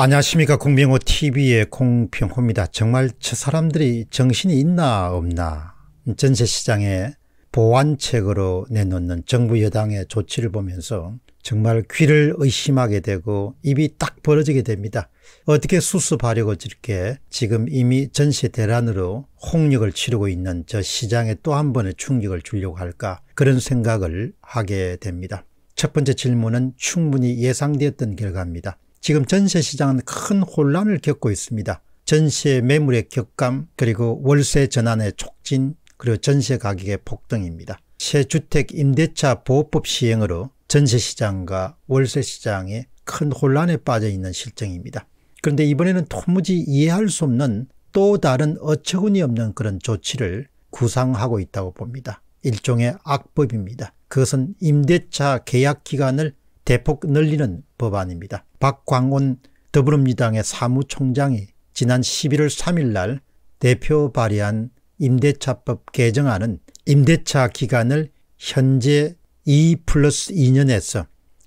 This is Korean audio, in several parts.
안녕하십니까 공병호 TV의 공평호입니다. 정말 저 사람들이 정신이 있나 없나 전세시장에 보완책으로 내놓는 정부 여당의 조치를 보면서 정말 귀를 의심하게 되고 입이 딱 벌어지게 됩니다. 어떻게 수습하려고 이렇게 지금 이미 전세 대란으로 홍역을 치르고 있는 저 시장에 또 한 번의 충격을 주려고 할까 그런 생각을 하게 됩니다. 첫 번째 질문은 충분히 예상되었던 결과입니다. 지금 전세 시장은 큰 혼란을 겪고 있습니다. 전세 매물의 격감 그리고 월세 전환의 촉진 그리고 전세 가격의 폭등입니다. 새 주택 임대차 보호법 시행으로 전세 시장과 월세 시장에 큰 혼란에 빠져 있는 실정입니다. 그런데 이번에는 도무지 이해할 수 없는 또 다른 어처구니없는 그런 조치를 구상하고 있다고 봅니다. 일종의 악법입니다. 그것은 임대차 계약 기간을 대폭 늘리는 법안입니다. 박광온 더불어민주당의 사무총장이 지난 11월 3일 날 대표 발의한 임대차법 개정안은 임대차 기간을 현재 2 플러스 2년에서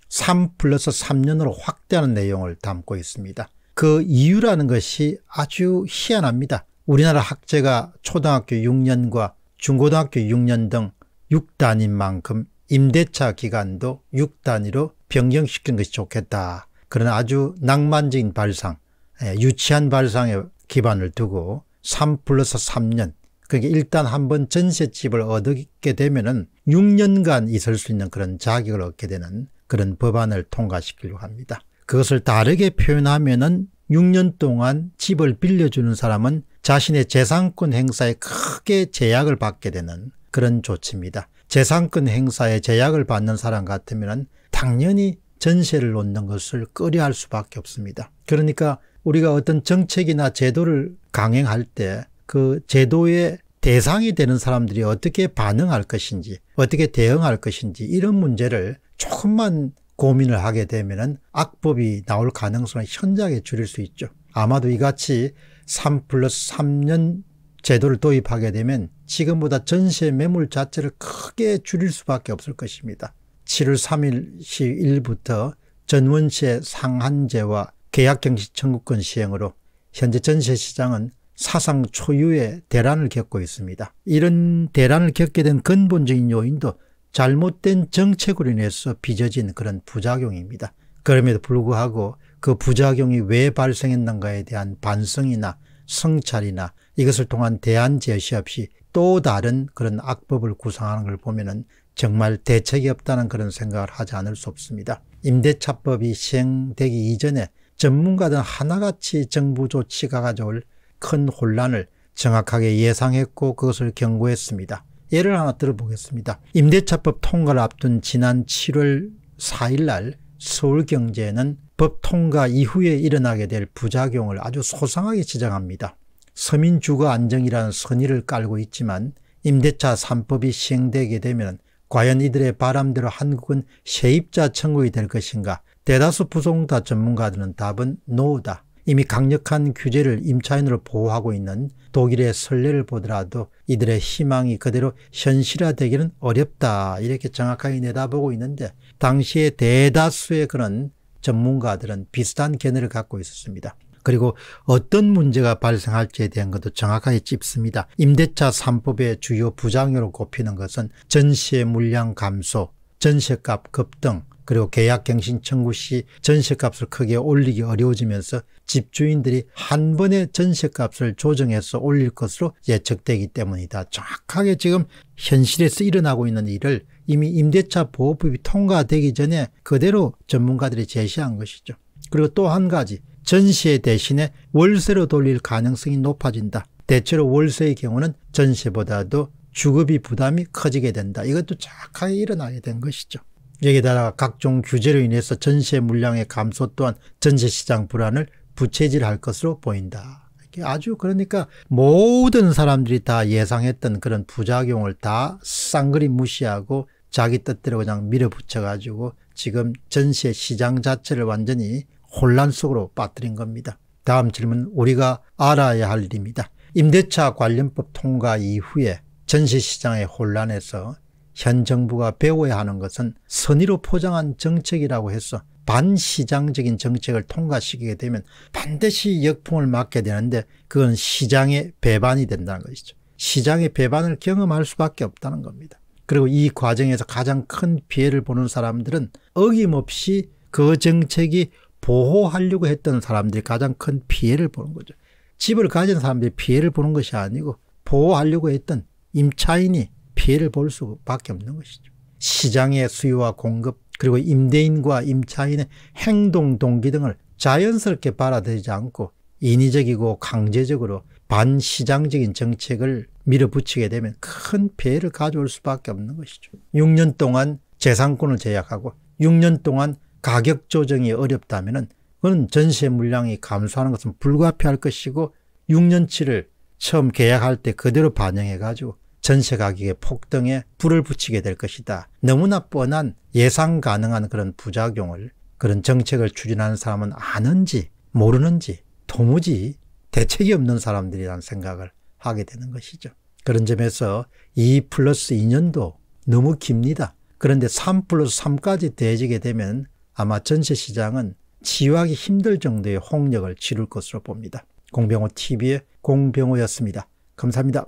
3 플러스 3년으로 확대하는 내용을 담고 있습니다. 그 이유라는 것이 아주 희한합니다. 우리나라 학제가 초등학교 6년과 중고등학교 6년 등 6단인 만큼 임대차 기간도 6단위로 변경시킨 것이 좋겠다. 그러나 아주 낭만적인 발상, 예, 유치한 발상에 기반을 두고 3 플러스 3년, 그러니까 일단 한번 전셋집을 얻게 되면은 6년간 있을 수 있는 그런 자격을 얻게 되는 그런 법안을 통과시키려고 합니다. 그것을 다르게 표현하면은 6년 동안 집을 빌려주는 사람은 자신의 재산권 행사에 크게 제약을 받게 되는 그런 조치입니다. 재산권 행사에 제약을 받는 사람 같으면 당연히 전세를 놓는 것을 꺼려할 수밖에 없습니다. 그러니까 우리가 어떤 정책이나 제도를 강행할 때 그 제도의 대상이 되는 사람들이 어떻게 반응할 것인지 어떻게 대응할 것인지 이런 문제를 조금만 고민을 하게 되면 악법이 나올 가능성을 현저하게 줄일 수 있죠. 아마도 이같이 3 플러스 3년 제도를 도입하게 되면 지금보다 전세 매물 자체를 크게 줄일 수밖에 없을 것입니다. 7월 3일 시일부터전원시의 상한제와 계약경시 청구권 시행으로 현재 전세시장은 사상 초유의 대란을 겪고 있습니다. 이런 대란을 겪게 된 근본적인 요인도 잘못된 정책으로 인해서 빚어진 그런 부작용입니다. 그럼에도 불구하고 그 부작용이 왜 발생했는가에 대한 반성이나 성찰이나 이것을 통한 대안 제시 없이 또 다른 그런 악법을 구상하는 걸 보면은 정말 대책이 없다는 그런 생각을 하지 않을 수 없습니다. 임대차법이 시행되기 이전에 전문가들은 하나같이 정부 조치가 가져올 큰 혼란을 정확하게 예상했고 그것을 경고했습니다. 예를 하나 들어보겠습니다. 임대차법 통과를 앞둔 지난 7월 4일 날 서울경제는 법 통과 이후에 일어나게 될 부작용을 아주 소상하게 지적합니다. 서민 주거 안정이라는 선의를 깔고 있지만 임대차 3법이 시행되게 되면 과연 이들의 바람대로 한국은 세입자 천국이 될 것인가? 대다수 부동산 전문가들은 답은 노우다. 이미 강력한 규제를 임차인으로 보호하고 있는 독일의 선례를 보더라도 이들의 희망이 그대로 현실화되기는 어렵다 이렇게 정확하게 내다보고 있는데 당시의 대다수의 그런 전문가들은 비슷한 견해를 갖고 있었습니다. 그리고 어떤 문제가 발생할지에 대한 것도 정확하게 짚습니다. 임대차 3법의 주요 부장으로 꼽히는 것은 전시의 물량 감소, 전세값 급등, 그리고 계약갱신 청구 시 전세값을 크게 올리기 어려워지면서 집주인들이 한 번에 전세값을 조정해서 올릴 것으로 예측되기 때문이다. 정확하게 지금 현실에서 일어나고 있는 일을 이미 임대차 보호법이 통과되기 전에 그대로 전문가들이 제시한 것이죠. 그리고 또 한 가지 전시에 대신에 월세로 돌릴 가능성이 높아진다. 대체로 월세의 경우는 전시보다도 주급이 부담이 커지게 된다. 이것도 착하게 일어나게 된 것이죠. 여기에다가 각종 규제로 인해서 전세 물량의 감소 또한 전세시장 불안을 부채질할 것으로 보인다. 아주 그러니까 모든 사람들이 다 예상했던 그런 부작용을 다 쌍그리 무시하고 자기 뜻대로 그냥 밀어붙여가지고 지금 전세 시장 자체를 완전히 혼란 속으로 빠뜨린 겁니다. 다음 질문 우리가 알아야 할 일입니다. 임대차 관련법 통과 이후에 전시시장의 혼란에서 현 정부가 배워야 하는 것은 선의로 포장한 정책이라고 해서 반시장적인 정책을 통과시키게 되면 반드시 역풍을 맞게 되는데 그건 시장의 배반이 된다는 것이죠. 시장의 배반을 경험할 수밖에 없다는 겁니다. 그리고 이 과정에서 가장 큰 피해를 보는 사람들은 어김없이 그 정책이 보호하려고 했던 사람들이 가장 큰 피해를 보는 거죠. 집을 가진 사람들이 피해를 보는 것이 아니고 보호하려고 했던 임차인이 피해를 볼 수밖에 없는 것이죠. 시장의 수요와 공급 그리고 임대인과 임차인의 행동 동기 등을 자연스럽게 받아들이지 않고 인위적이고 강제적으로 반시장적인 정책을 밀어붙이게 되면 큰 피해를 가져올 수밖에 없는 것이죠. 6년 동안 재산권을 제약하고 6년 동안 가격 조정이 어렵다면 그건 전세 물량이 감소하는 것은 불가피할 것이고 6년치를 처음 계약할 때 그대로 반영해가지고 전세 가격의 폭등에 불을 붙이게 될 것이다. 너무나 뻔한 예상 가능한 그런 부작용을 그런 정책을 추진하는 사람은 아는지 모르는지 도무지 대책이 없는 사람들이라는 생각을 하게 되는 것이죠. 그런 점에서 2 플러스 2년도 너무 깁니다. 그런데 3 플러스 3까지 대해지게 되면 아마 전세 시장은 지휘하기 힘들 정도의 홍역을 치를 것으로 봅니다. 공병호 TV의 공병호였습니다. 감사합니다.